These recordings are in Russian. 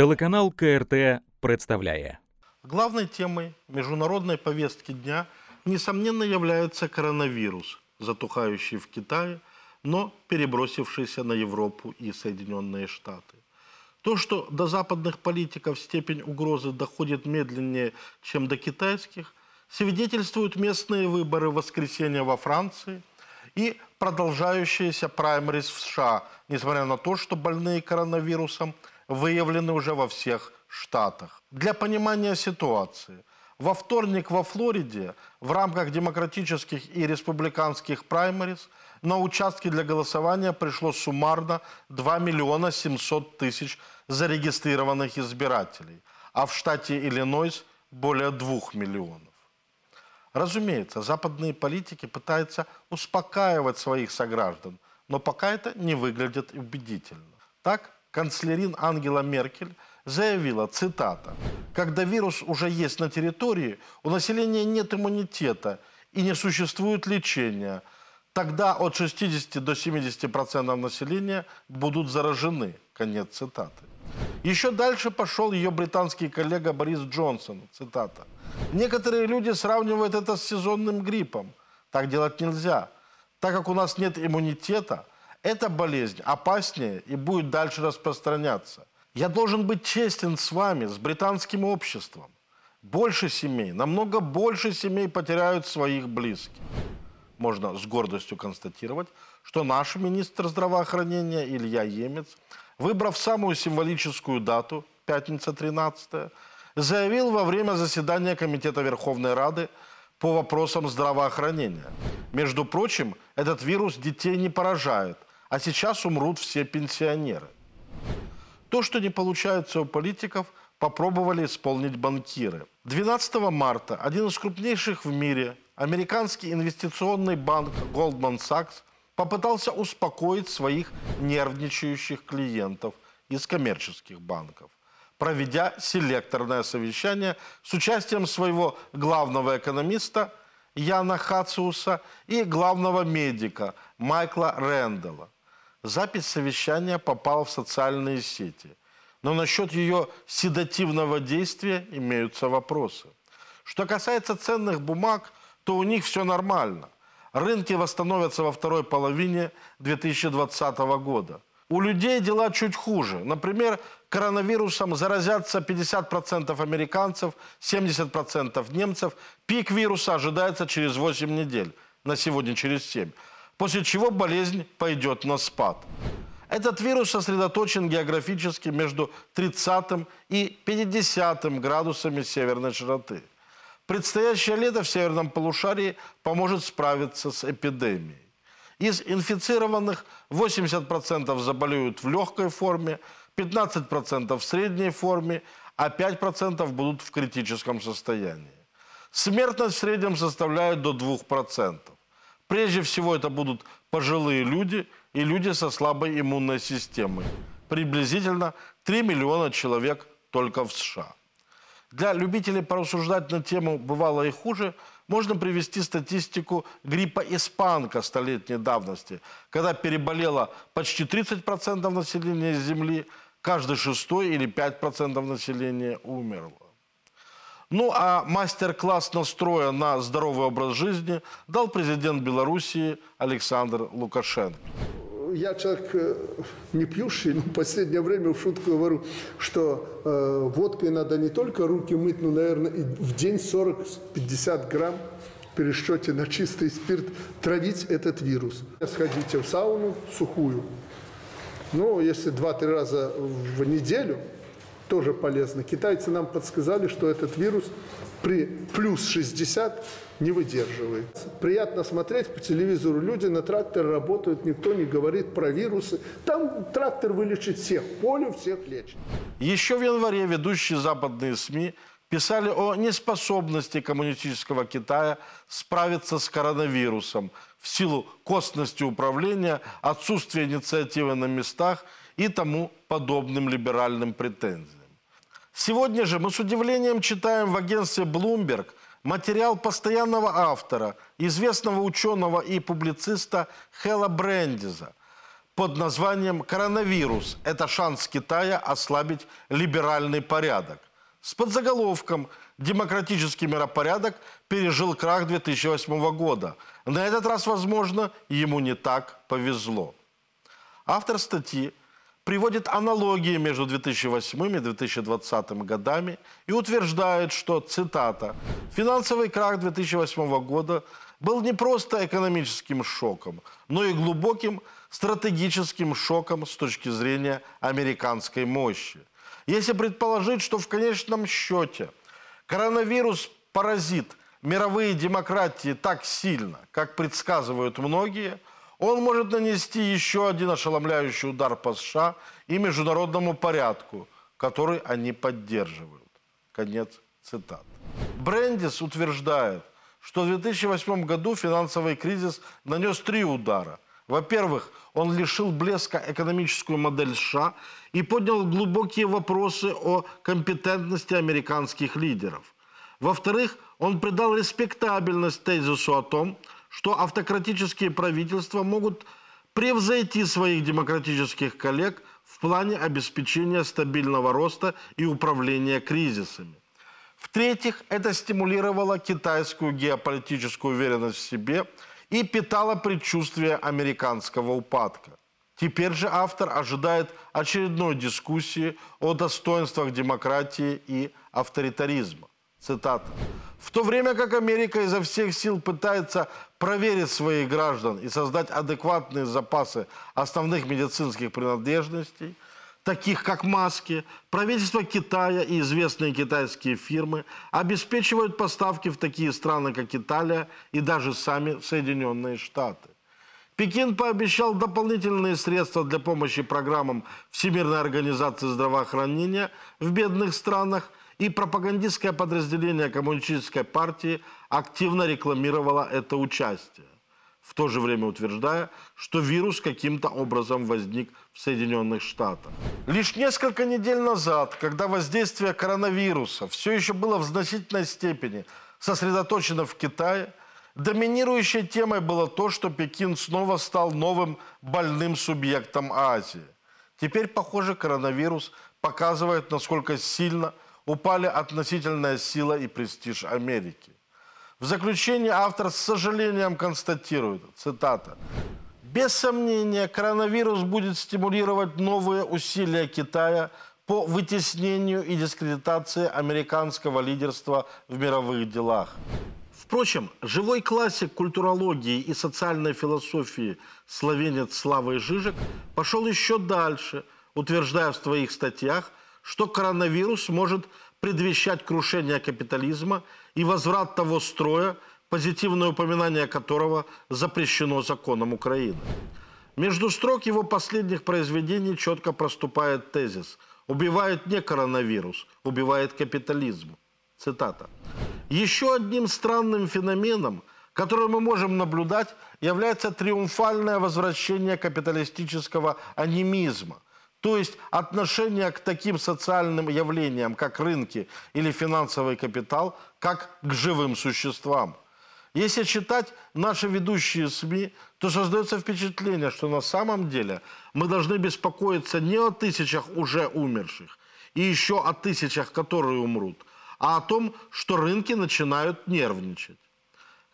Телеканал КРТ представляє. Главной темой международной повестки дня, несомненно, является коронавирус, затухающий в Китае, но перебросившийся на Европу и Соединенные Штаты. То, что до западных политиков степень угрозы доходит медленнее, чем до китайских, свидетельствуют местные выборы в воскресенье во Франции и продолжающиеся праймерис в США, несмотря на то, что больные коронавирусом выявлены уже во всех штатах. Для понимания ситуации, во вторник во Флориде в рамках демократических и республиканских праймерис на участке для голосования пришло суммарно 2 миллиона 700 тысяч зарегистрированных избирателей, а в штате Иллинойс более 2 миллионов. Разумеется, западные политики пытаются успокаивать своих сограждан, но пока это не выглядит убедительно. Так, канцлерин Ангела Меркель заявила, цитата, «Когда вирус уже есть на территории, у населения нет иммунитета и не существует лечения, тогда от 60 до 70% процентов населения будут заражены». Конец цитаты. Еще дальше пошел ее британский коллега Борис Джонсон, цитата. «Некоторые люди сравнивают это с сезонным гриппом. Так делать нельзя. Так как у нас нет иммунитета, эта болезнь опаснее и будет дальше распространяться. Я должен быть честен с вами, с британским обществом. Больше семей, намного больше семей потеряют своих близких. Можно с гордостью констатировать, что наш министр здравоохранения Илья Емец, выбрав самую символическую дату, пятница 13 заявил во время заседания Комитета Верховной Рады по вопросам здравоохранения. Между прочим, этот вирус детей не поражает – а сейчас умрут все пенсионеры. То, что не получается у политиков, попробовали исполнить банкиры. 12 марта один из крупнейших в мире, американский инвестиционный банк Goldman Sachs, попытался успокоить своих нервничающих клиентов из коммерческих банков проведя селекторное совещание с участием своего главного экономиста Яна Хациуса и главного медика Майкла Рэндалла. Запись совещания попала в социальные сети, но насчет ее седативного действия имеются вопросы. Что касается ценных бумаг, то у них все нормально. Рынки восстановятся во второй половине 2020 года. У людей дела чуть хуже. Например, коронавирусом заразятся 50% американцев, 70% немцев. Пик вируса ожидается через 8 недель, на сегодня через 7 после чего болезнь пойдет на спад. Этот вирус сосредоточен географически между 30 и 50 градусами северной широты. Предстоящее лето в северном полушарии поможет справиться с эпидемией. Из инфицированных 80% заболеют в легкой форме, 15% в средней форме, а 5% будут в критическом состоянии. Смертность в среднем составляет до 2%. Прежде всего это будут пожилые люди и люди со слабой иммунной системой. Приблизительно 3 миллиона человек только в США. Для любителей порассуждать на тему «бывало и хуже» можно привести статистику гриппа испанка столетней давности, когда переболело почти 30% населения Земли, каждый шестой или 5% населения умерло. Ну а мастер-класс настроя на здоровый образ жизни дал президент Белоруссии Александр Лукашенко. Я человек э, не пьющий, но в последнее время в шутку говорю, что э, водкой надо не только руки мыть, но, наверное, и в день 40-50 грамм пересчете на чистый спирт травить этот вирус. Сходите в сауну сухую. Ну, если 2-3 раза в неделю – тоже полезно. Китайцы нам подсказали, что этот вирус при плюс 60 не выдерживает. Приятно смотреть по телевизору, люди на трактор работают, никто не говорит про вирусы. Там трактор вылечит всех, поле всех лечит. Еще в январе ведущие западные СМИ писали о неспособности коммунистического Китая справиться с коронавирусом в силу костности управления, отсутствия инициативы на местах и тому подобным либеральным претензиям. Сегодня же мы с удивлением читаем в агентстве Bloomberg материал постоянного автора, известного ученого и публициста Хела Брендиза под названием «Коронавирус – это шанс Китая ослабить либеральный порядок» с подзаголовком «Демократический миропорядок пережил крах 2008 года. На этот раз, возможно, ему не так повезло». Автор статьи приводит аналогии между 2008 и 2020 годами и утверждает, что, цитата, «финансовый крах 2008 года был не просто экономическим шоком, но и глубоким стратегическим шоком с точки зрения американской мощи. Если предположить, что в конечном счете коронавирус паразит мировые демократии так сильно, как предсказывают многие – он может нанести еще один ошеломляющий удар по США и международному порядку, который они поддерживают. Конец цитат. Брендис утверждает, что в 2008 году финансовый кризис нанес три удара. Во-первых, он лишил блеска экономическую модель США и поднял глубокие вопросы о компетентности американских лидеров. Во-вторых, он придал респектабельность тезису о том, что что автократические правительства могут превзойти своих демократических коллег в плане обеспечения стабильного роста и управления кризисами. В-третьих, это стимулировало китайскую геополитическую уверенность в себе и питало предчувствие американского упадка. Теперь же автор ожидает очередной дискуссии о достоинствах демократии и авторитаризма. Цитата. В то время как Америка изо всех сил пытается проверить своих граждан и создать адекватные запасы основных медицинских принадлежностей, таких как маски, правительство Китая и известные китайские фирмы обеспечивают поставки в такие страны, как Италия и даже сами Соединенные Штаты. Пекин пообещал дополнительные средства для помощи программам Всемирной организации здравоохранения в бедных странах – и пропагандистское подразделение коммунистической партии активно рекламировало это участие, в то же время утверждая, что вирус каким-то образом возник в Соединенных Штатах. Лишь несколько недель назад, когда воздействие коронавируса все еще было в значительной степени сосредоточено в Китае, доминирующей темой было то, что Пекин снова стал новым больным субъектом Азии. Теперь, похоже, коронавирус показывает, насколько сильно – упали относительная сила и престиж Америки. В заключение автор с сожалением констатирует, цитата, «Без сомнения, коронавирус будет стимулировать новые усилия Китая по вытеснению и дискредитации американского лидерства в мировых делах. Впрочем, живой классик культурологии и социальной философии словенец Славы Жижек пошел еще дальше, утверждая в своих статьях – что коронавирус может предвещать крушение капитализма и возврат того строя, позитивное упоминание которого запрещено законом Украины. Между строк его последних произведений четко проступает тезис «Убивает не коронавирус, убивает капитализм». Цитата. Еще одним странным феноменом, который мы можем наблюдать, является триумфальное возвращение капиталистического анимизма – то есть отношение к таким социальным явлениям, как рынки или финансовый капитал, как к живым существам. Если читать наши ведущие СМИ, то создается впечатление, что на самом деле мы должны беспокоиться не о тысячах уже умерших и еще о тысячах, которые умрут, а о том, что рынки начинают нервничать.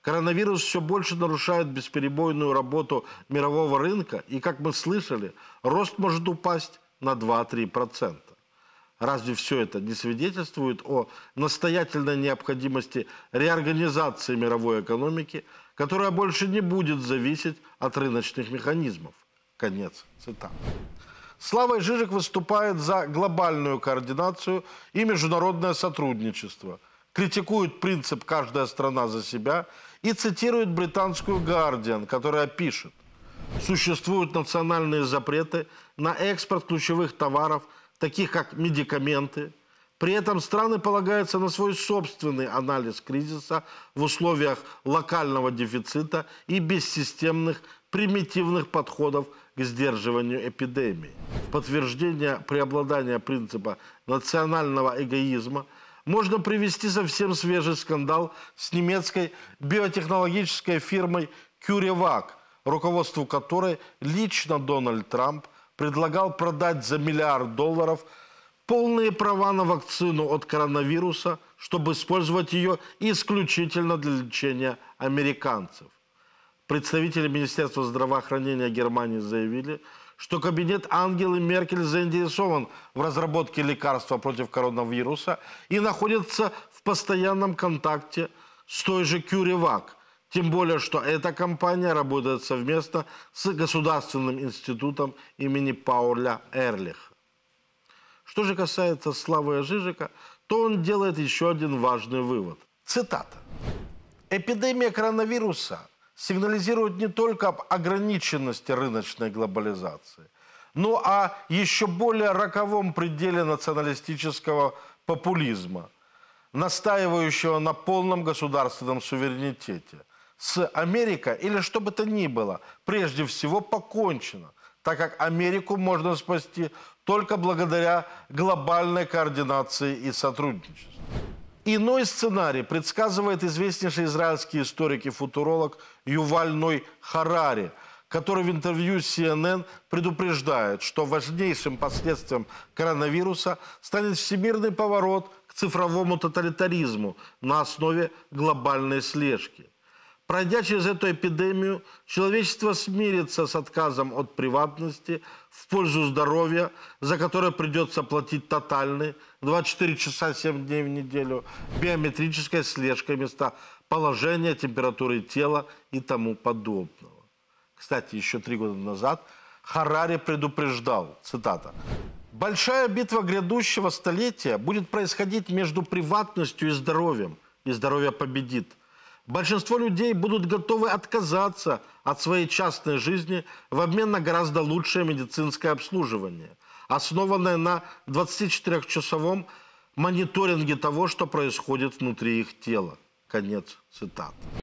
Коронавирус все больше нарушает бесперебойную работу мирового рынка, и, как мы слышали, рост может упасть на 2-3%. Разве все это не свидетельствует о настоятельной необходимости реорганизации мировой экономики, которая больше не будет зависеть от рыночных механизмов? Конец цитаты. Славой Жижик выступает за глобальную координацию и международное сотрудничество, критикует принцип «каждая страна за себя» и цитирует британскую «Гардиан», которая пишет – существуют национальные запреты на экспорт ключевых товаров, таких как медикаменты. При этом страны полагаются на свой собственный анализ кризиса в условиях локального дефицита и бессистемных примитивных подходов к сдерживанию эпидемии. В подтверждение преобладания принципа национального эгоизма можно привести совсем свежий скандал с немецкой биотехнологической фирмой CureVac руководству которой лично Дональд Трамп предлагал продать за миллиард долларов полные права на вакцину от коронавируса, чтобы использовать ее исключительно для лечения американцев. Представители Министерства здравоохранения Германии заявили, что кабинет Ангелы Меркель заинтересован в разработке лекарства против коронавируса и находится в постоянном контакте с той же Кюривак, тем более, что эта компания работает совместно с Государственным институтом имени Пауля Эрлиха. Что же касается Славы Жижика, то он делает еще один важный вывод. Цитата. «Эпидемия коронавируса сигнализирует не только об ограниченности рыночной глобализации, но о еще более роковом пределе националистического популизма, настаивающего на полном государственном суверенитете – с Америкой или что бы то ни было, прежде всего покончено, так как Америку можно спасти только благодаря глобальной координации и сотрудничеству. Иной сценарий предсказывает известнейший израильский историк и футуролог Ювальной Харари, который в интервью CNN предупреждает, что важнейшим последствием коронавируса станет всемирный поворот к цифровому тоталитаризму на основе глобальной слежки – Пройдя через эту эпидемию, человечество смирится с отказом от приватности в пользу здоровья, за которое придется платить тотальный 24 часа 7 дней в неделю биометрическая слежка вместо положения, температуры тела и тому подобного. Кстати, еще три года назад Харари предупреждал, цитата, «Большая битва грядущего столетия будет происходить между приватностью и здоровьем, и здоровье победит – Большинство людей будут готовы отказаться от своей частной жизни в обмен на гораздо лучшее медицинское обслуживание, основанное на 24-часовом мониторинге того, что происходит внутри их тела. Конец цитаты.